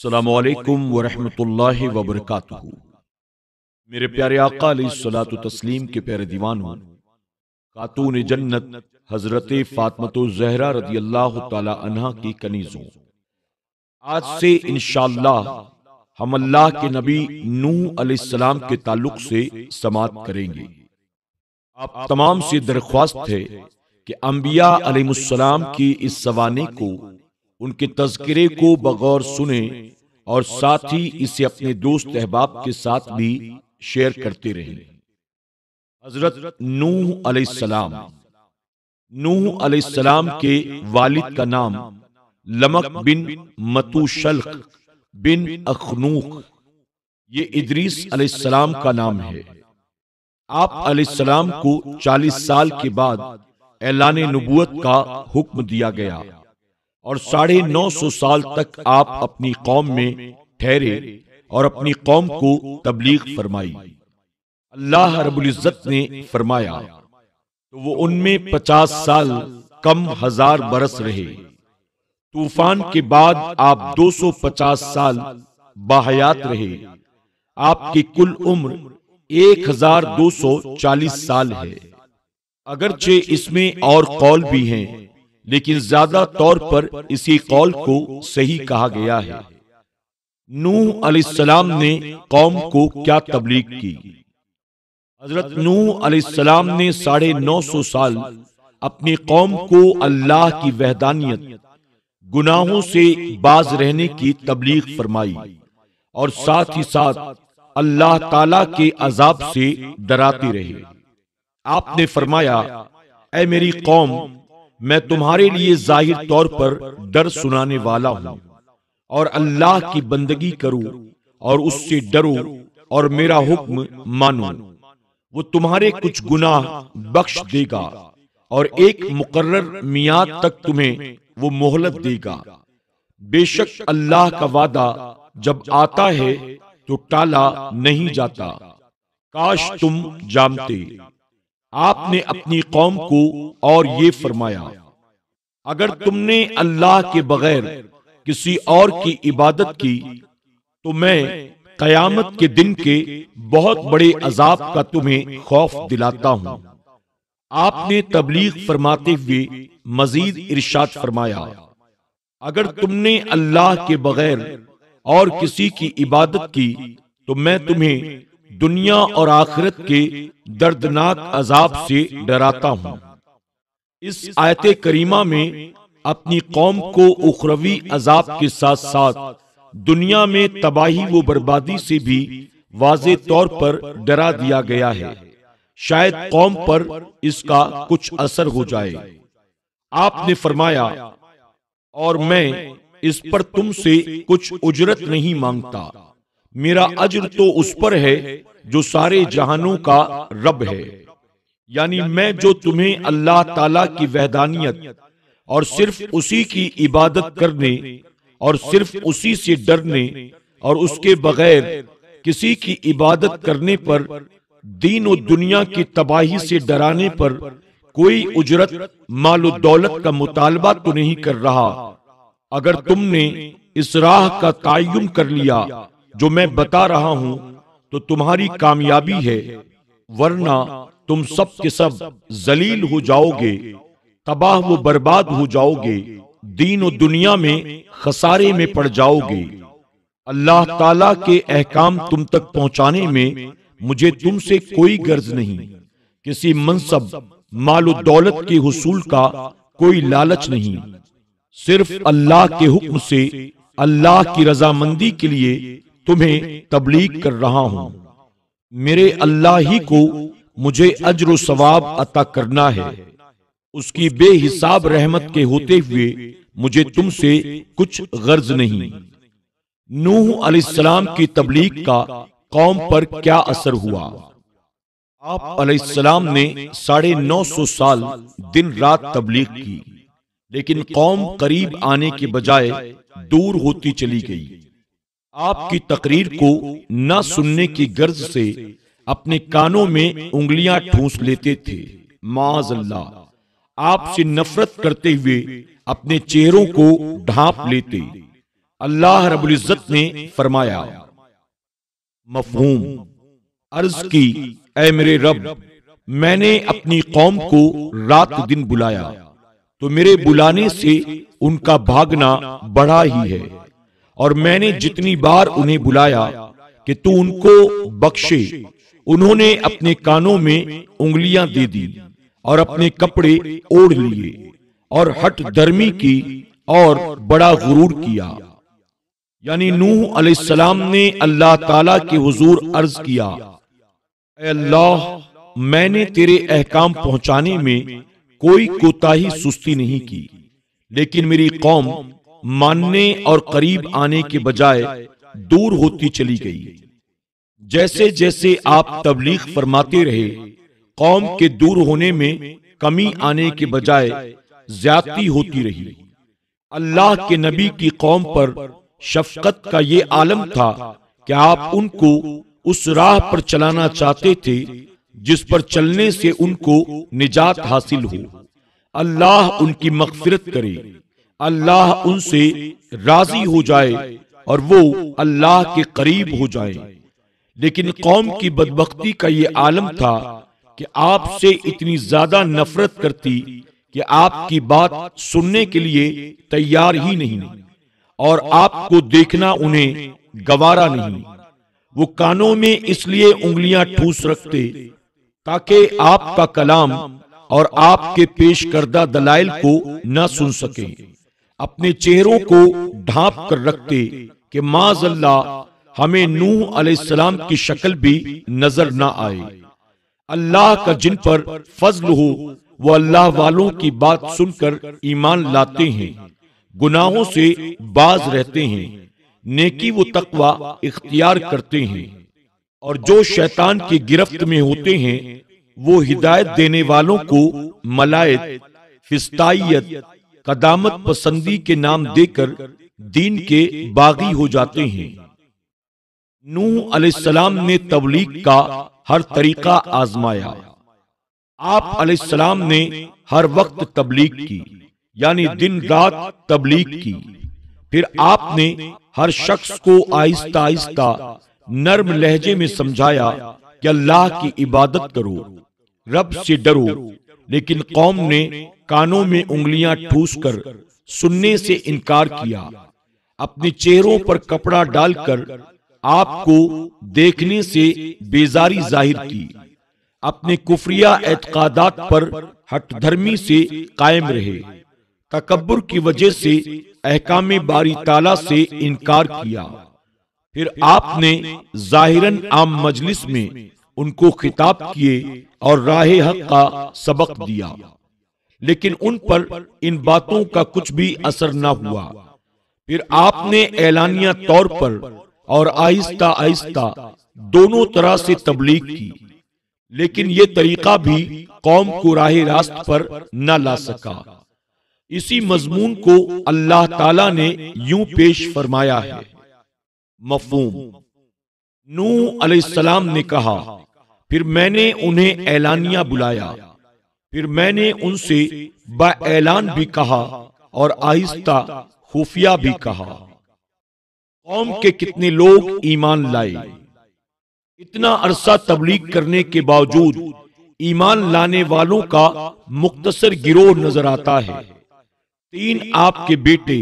सलामकुम वरहमल वबरक मेरे प्यारे आका सलात तस्लीम के प्यारे दीवान खातून जन्नत हजरत फातमत जहरा रदी अल्लाह तहा की कनीजों आज से इनशाला हम अल्लाह के नबी नूह सलाम के ताल्लुक से समाप्त करेंगे आप तमाम से दरख्वास्त है कि अम्बिया सलाम की इस सवाने को उनके तस्करे को बगौर सुने और साथ ही इसे अपने दोस्त अहबाब के साथ भी शेयर करते रहे हजरत नूह अलैहिस्सलाम नूह अलैहिस्सलाम के वालिद का नाम लमक बिन मतुशल्क बिन अखनूख ये इदरीस अलैहिस्सलाम का नाम है आप अलैहिस्सलाम को 40 साल के बाद ऐलान नबूत का हुक्म दिया गया और साढ़े नौ सौ साल तक आप अपनी कौम में ठहरे और अपनी कौम को तबलीग फरमाई अल्लाह रबुल्जत ने फरमाया तो वो तो उनमें पचास साल कम हजार बरस रहे तूफान के बाद आप 250 साल बाहयात रहे आपकी कुल उम्र 1240 साल है अगरचे इसमें और कौल भी हैं लेकिन ज्यादा तौर पर इसी कौल को सही कहा गया है नूह अलैहिस्सलाम ने कौम को क्या तबलीग की हजरत नूह अलैहिस्सलाम ने साढ़े नौ सौ साल अपनी कौम को अल्लाह की वहदानियत गुनाहों से बाज रहने की तबलीग फरमाई और साथ ही साथ अल्लाह ताला के अजाब से डराते रहे आपने फरमाया ए मेरी कौम मैं तुम्हारे लिए जाहिर तौर पर डर सुनाने वाला हूं और अल्लाह की बंदगी करो और उससे डरो और मेरा हुक्म मानो वो तुम्हारे कुछ गुनाह बख्श देगा और एक मुकर्र मियाद तक तुम्हें वो मोहलत देगा बेशक अल्लाह का वादा जब आता है तो टाला नहीं जाता काश तुम जानते आपने अपनी कौम को और ये फरमाया अगर तुमने अल्लाह के बगैर किसी और की इबादत की तो मैं कयामत के दिन के बहुत बड़े अजाब का तुम्हें खौफ दिलाता हूं आपने तबलीग फरमाते हुए मजीद इर्शाद फरमाया अगर तुमने अल्लाह के बगैर और किसी की इबादत की तो मैं तुम्हें दुनिया और आखिरत के दर्दनाक अजाब से डराता हूँ इस आयत करीमा में अपनी कौम को उखरवी अजाब के साथ साथ दुनिया में तबाही व बर्बादी से भी वाज तौर पर डरा दिया गया है शायद कौम पर इसका कुछ असर हो जाए आपने फरमाया और मैं इस पर तुमसे कुछ उजरत नहीं मांगता मेरा अजर तो, तो उस पर है जो सारे जहानों का रब है यानी मैं जो तुम्हें अल्लाह ताला की वहदानियत और सिर्फ उसी की इबादत करने और सिर्फ उसी से डरने और उसके बगैर किसी की इबादत करने पर दीन और दुनिया की तबाही से डराने पर कोई उजरत माल दौलत का मुतालबा तो, तो नहीं कर रहा अगर तुमने इस राह का तयन कर लिया जो मैं बता रहा हूं तो तुम्हारी कामयाबी है वरना तुम सब के सब जलील हो जाओगे तबाह व बर्बाद हो जाओगे दीन और दुनिया में खसारे में पड़ जाओगे अल्लाह ताला के अहकाम तुम तक पहुंचाने में मुझे तुमसे कोई गर्ज नहीं किसी मनसब माल दौलत के हसूल का कोई लालच नहीं सिर्फ अल्लाह के हुक्म से अल्लाह की रजामंदी के लिए तुम्हें तबलीग कर रहा हूँ मेरे अल्लाह ही को मुझे अजर सवाब अता करना है उसकी बेहिसाब रहमत के होते हुए मुझे तुमसे कुछ गर्ज नहीं नूह अलैहिस्सलाम की तबलीग का कौम पर क्या असर हुआ आप अलैहिस्सलाम ने साढ़े नौ सौ साल दिन रात तबलीग की लेकिन कौम करीब आने के बजाय दूर होती चली गई आपकी तकरीर को न सुनने की गर्ज से अपने कानों में उंगलियां ठूंस लेते थे माजल्ला आपसे नफरत करते हुए अपने चेहरों को ढांप लेते अल्लाह रबुल इज़्ज़त ने फरमाया मफहूम अर्ज की ए मेरे रब मैंने अपनी कौम को रात दिन बुलाया तो मेरे बुलाने से उनका भागना बड़ा ही है और मैंने जितनी बार उन्हें बुलाया कि तू उनको बख्शे उन्होंने अपने कानों में उंगलियां दे दी और अपने कपड़े ओढ़ लिए और हट धर्मी की और बड़ा गुरूर किया यानी नूह अलैहिस्सलाम ने अल्लाह ताला के हुजूर अर्ज किया अल्लाह मैंने तेरे अहकाम पहुंचाने में कोई कोताही सुस्ती नहीं की लेकिन मेरी कौम मानने और करीब आने के बजाय दूर होती चली गई जैसे जैसे आप तबलीग फरमाते रहे कौम के दूर होने में कमी आने के बजाय ज्यादती होती रही अल्लाह के नबी की कौम पर शफकत का ये आलम था कि आप उनको उस राह पर चलाना चाहते थे जिस पर चलने से उनको निजात हासिल हो अल्लाह उनकी मकफिरत करे अल्लाह उनसे राजी हो जाए और वो अल्लाह के करीब हो जाए लेकिन कौम की बदबख्ती का ये आलम था कि आपसे इतनी ज्यादा नफरत करती कि आपकी बात सुनने के लिए तैयार ही नहीं और आपको देखना उन्हें गवारा नहीं वो कानों में इसलिए उंगलियां ठूस रखते ताकि आपका कलाम और आपके पेश करदा दलाइल को न सुन सके अपने चेहरों को ढांप कर रखते कि माज अल्लाह हमें नूह अलैहिस्सलाम की शक्ल भी नजर ना आए अल्लाह का जिन पर फजल हो वो अल्लाह वालों की बात सुनकर ईमान लाते हैं गुनाहों से बाज रहते हैं नेकी वो तकवा इख्तियार करते हैं और जो शैतान की गिरफ्त में होते हैं वो हिदायत देने वालों को मलायत फिस्ताइत कदामत पसंदी के नाम देकर दीन के बागी हो जाते हैं नूह सलाम ने तबलीग का हर तरीका आजमाया आप सलाम ने हर वक्त तबलीग की यानी दिन रात तबलीग की फिर आपने हर शख्स को आहिस्ता आहिस्ता नर्म लहजे में समझाया कि अल्लाह की इबादत करो रब से डरो लेकिन कौम ने कानों में उंगलियां ठूस कर सुनने से इनकार किया अपने चेहरों पर कपड़ा डालकर आपको देखने से बेजारी जाहिर की अपने कुफरिया एतकादात पर हटधर्मी से कायम रहे तकबर की वजह से अहकाम बारी ताला से इनकार किया फिर आपने जाहिरन आम मजलिस में उनको खिताब किए और राह हक का सबक दिया लेकिन उन पर इन बातों का कुछ भी असर न हुआ फिर आपने ऐलानिया तौर पर और आहिस्ता आहिस्ता दोनों तरह से तबलीग की लेकिन ये तरीका भी कौम को राह रास्त पर न ला सका इसी मजमून को अल्लाह ताला ने यूं पेश फरमाया है मफूम नू अलैहिस्सलाम ने कहा फिर मैंने उन्हें ऐलानिया बुलाया फिर मैंने उनसे ऐलान भी कहा और आहिस्ता खुफिया भी कहा कौम के कितने लोग ईमान लाए इतना अरसा तबलीग करने के बावजूद ईमान लाने वालों का मुख्तसर गिरोह नजर आता है तीन आपके बेटे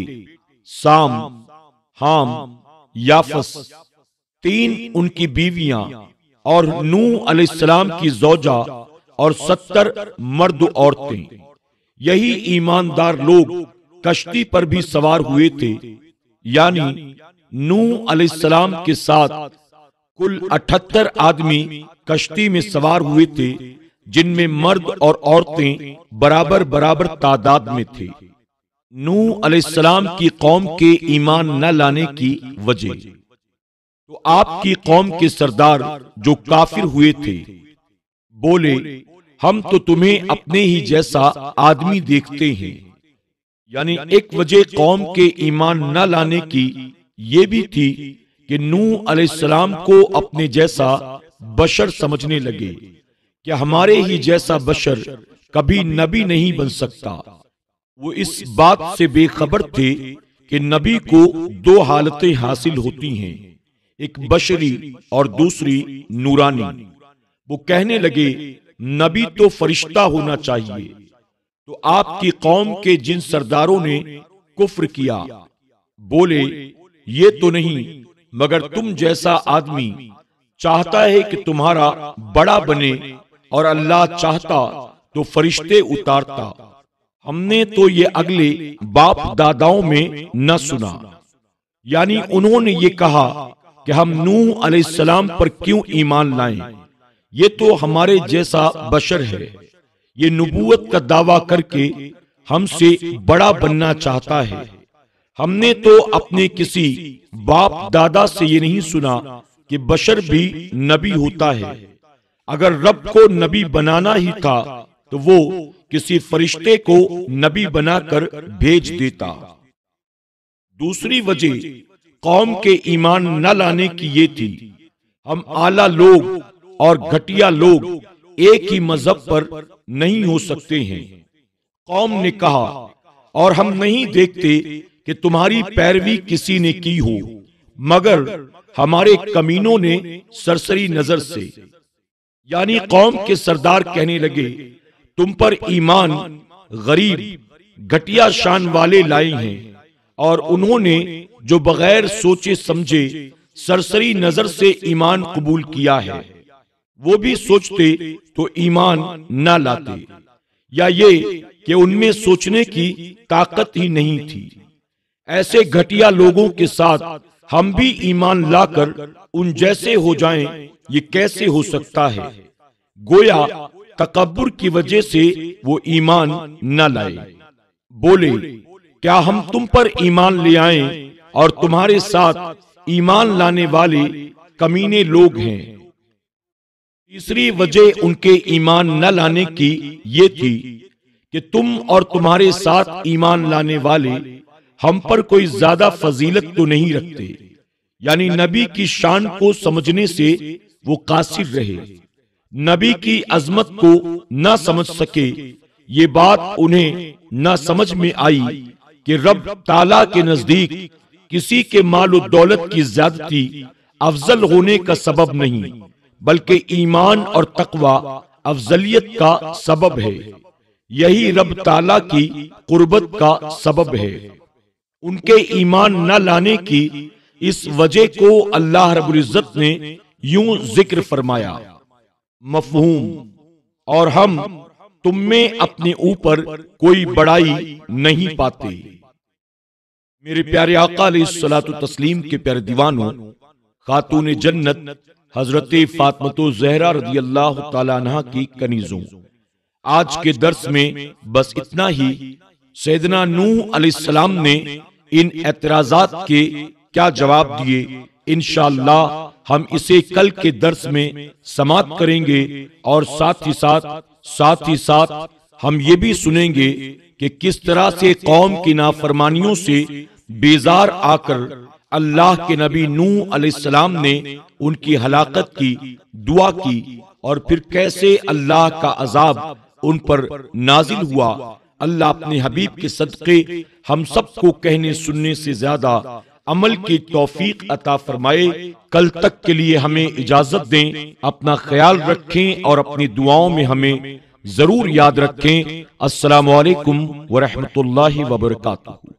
साम हाम याफस तीन उनकी बीवियां और नू अलैहिस्सलाम की जोजा और सत्तर मर्द औरतें यही ईमानदार लोग कश्ती पर भी सवार हुए थे यानी नू अलैहिस्सलाम के साथ कुल अठहत्तर आदमी कश्ती में सवार हुए थे जिनमें मर्द और औरतें बराबर बराबर तादाद में थे नू अलैहिस्सलाम की कौम के ईमान न लाने की वजह तो आपकी कौम के सरदार जो काफिर हुए थे बोले हम तो तुम्हें अपने ही जैसा आदमी देखते हैं यानी एक वजह कौम के ईमान न लाने की ये भी थी कि नूह अलैहिस्सलाम को अपने जैसा बशर समझने लगे कि हमारे ही जैसा बशर कभी नबी नहीं बन सकता वो इस बात से बेखबर थे कि नबी को दो हालतें हासिल होती हैं एक बशरी और दूसरी नूरानी वो कहने लगे नबी तो फरिश्ता होना चाहिए तो आपकी कौम के जिन सरदारों ने कुफ्र किया बोले ये तो नहीं मगर तुम जैसा आदमी चाहता है कि तुम्हारा बड़ा बने और अल्लाह चाहता तो फरिश्ते उतारता हमने तो ये अगले बाप दादाओं में न सुना यानी उन्होंने ये कहा कि हम नू अलैहिस्सलाम पर क्यों ईमान लाएं ये तो हमारे जैसा बशर है ये नबूत का दावा करके हमसे बड़ा बनना चाहता है हमने तो अपने किसी बाप दादा से ये नहीं सुना कि बशर भी नबी होता है अगर रब को नबी बनाना ही था तो वो किसी फरिश्ते को नबी बनाकर भेज देता दूसरी वजह कौम के ईमान न लाने की ये थी हम आला लोग और घटिया लोग एक ही मजहब पर नहीं हो सकते हैं कौम ने कहा और हम नहीं देखते कि तुम्हारी पैरवी किसी ने की हो मगर हमारे कमीनों ने सरसरी नजर से यानी कौम के सरदार कहने लगे तुम पर ईमान गरीब घटिया शान वाले लाए हैं और उन्होंने जो बगैर सोचे समझे सरसरी नजर से ईमान कबूल किया है वो भी सोचते तो ईमान न लाते या ये कि उनमें सोचने की ताकत ही नहीं थी ऐसे घटिया लोगों के साथ हम भी ईमान लाकर उन जैसे हो जाएं ये कैसे हो सकता है गोया तकबर की वजह से वो ईमान न लाए बोले क्या हम तुम पर ईमान ले आए और तुम्हारे साथ ईमान लाने वाले कमीने लोग हैं तीसरी वजह उनके ईमान न लाने की ये थी कि तुम और तुम्हारे साथ ईमान लाने वाले हम पर कोई ज्यादा फजीलत तो नहीं रखते यानी नबी की शान को समझने से वो कासिर रहे नबी की अजमत को न समझ सके ये बात उन्हें न समझ में आई कि रब ताला के नजदीक किसी के माल और दौलत की ज्यादती अफजल होने का सबब नहीं बल्कि ईमान और तकवा अफजलियत का सबब है यही रब ताला की कुर्बत का सबब है उनके ईमान न लाने की इस वजह को अल्लाह रबुल्जत ने यूं जिक्र फरमाया मफहूम और हम तुम में अपने ऊपर कोई बड़ाई नहीं पाते मेरे प्यारे अकाल तस्लीम के प्यारे दीवानों खातून जन्नत हजरत फातमतो जहरा रजी अल्लाह तला की कनीजों आज के दर्श में बस इतना ही सैदना नूह सलाम ने इन एतराजात के क्या जवाब दिए इन हम इसे कल के दर्श में समाप्त करेंगे और साथ ही साथ साथ ही साथ हम ये भी सुनेंगे कि किस तरह से कौम की नाफरमानियों से बेजार आकर अल्लाह के नबी नू सलाम ने उनकी हलाकत की दुआ की और फिर कैसे अल्लाह का अजाब उन पर नाजिल हुआ अल्लाह अपने हबीब के सदक़े हम सबको कहने सुनने से ज्यादा अमल की तोफीक अता फरमाए कल तक के लिए हमें इजाजत दें अपना ख्याल रखें और अपनी दुआओं में हमें जरूर याद रखें असलकम वरहमत ला वबरकू